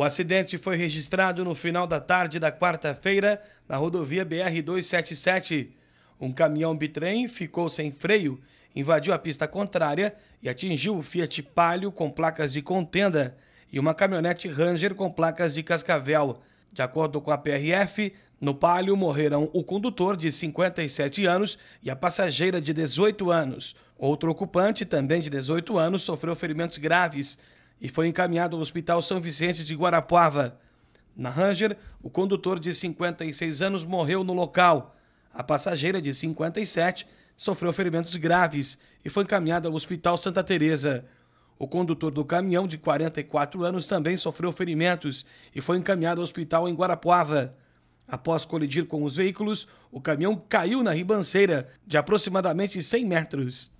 O acidente foi registrado no final da tarde da quarta-feira na rodovia BR-277. Um caminhão bitrem ficou sem freio, invadiu a pista contrária e atingiu o Fiat Palio com placas de contenda e uma caminhonete Ranger com placas de cascavel. De acordo com a PRF, no Palio morreram o condutor de 57 anos e a passageira de 18 anos. Outro ocupante, também de 18 anos, sofreu ferimentos graves e foi encaminhado ao Hospital São Vicente de Guarapuava. Na Ranger, o condutor de 56 anos morreu no local. A passageira de 57 sofreu ferimentos graves e foi encaminhada ao Hospital Santa Teresa. O condutor do caminhão de 44 anos também sofreu ferimentos e foi encaminhado ao hospital em Guarapuava. Após colidir com os veículos, o caminhão caiu na ribanceira de aproximadamente 100 metros.